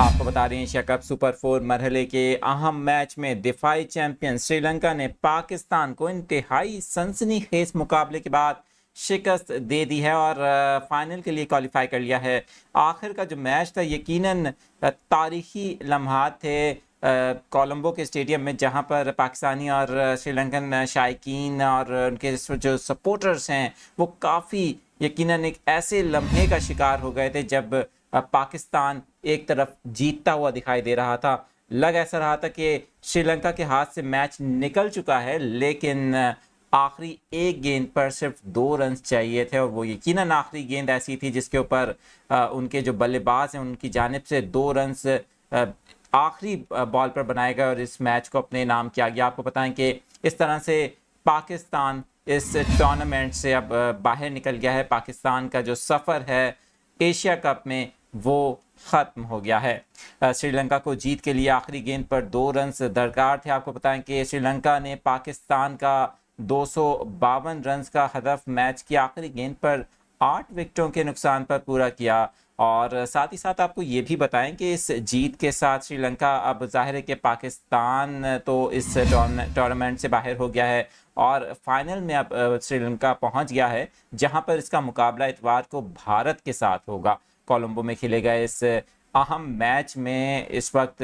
आपको बता दें एशिया कप सुपर फोर मरहले के अहम मैच में दिफाई चैंपियन श्रीलंका ने पाकिस्तान को इंतहाई सनसनी खेस मुकाबले के बाद शिकस्त दे दी है और फाइनल के लिए क्वालिफाई कर लिया है आखिर का जो मैच था यकीनन तारीखी लम्हा थे कोलंबो के स्टेडियम में जहां पर पाकिस्तानी और श्रीलंकन शायकीन और उनके जो सपोर्टर्स हैं वो काफ़ी यकीनन एक ऐसे लम्हे का शिकार हो गए थे जब पाकिस्तान एक तरफ जीतता हुआ दिखाई दे रहा था लग ऐसा रहा था कि श्रीलंका के हाथ से मैच निकल चुका है लेकिन आखिरी एक गेंद पर सिर्फ दो रन चाहिए थे और वो यकीन आखिरी गेंद ऐसी थी जिसके ऊपर उनके जो बल्लेबाज हैं उनकी जानब से दो रन आखिरी बॉल पर बनाए गए और इस मैच को अपने नाम किया गया आपको बताएं कि इस तरह से पाकिस्तान इस टूर्नामेंट से अब बाहर निकल गया है पाकिस्तान का जो सफ़र है एशिया कप में वो ख़त्म हो गया है श्रीलंका को जीत के लिए आखिरी गेंद पर दो रन दरकार थे आपको बताएं कि श्रीलंका ने पाकिस्तान का दो सौ रन का हदफ मैच की आखिरी गेंद पर आठ विकेटों के नुकसान पर पूरा किया और साथ ही साथ आपको ये भी बताएं कि इस जीत के साथ श्रीलंका अब जाहिर है कि पाकिस्तान तो इस टूर्नामेंट से बाहर हो गया है और फाइनल में अब श्रीलंका पहुंच गया है जहां पर इसका मुकाबला इतवार को भारत के साथ होगा कोलंबो में खेले गए इस अहम मैच में इस वक्त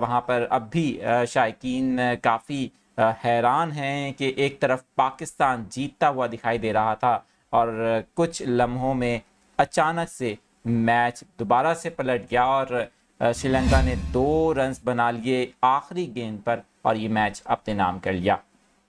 वहाँ पर अब भी शायकीन काफ़ी हैरान हैं कि एक तरफ पाकिस्तान जीतता हुआ दिखाई दे रहा था और कुछ लम्हों में अचानक से मैच दोबारा से पलट गया और श्रीलंका ने दो रन्स बना लिए आखिरी गेंद पर और ये मैच अपने नाम कर लिया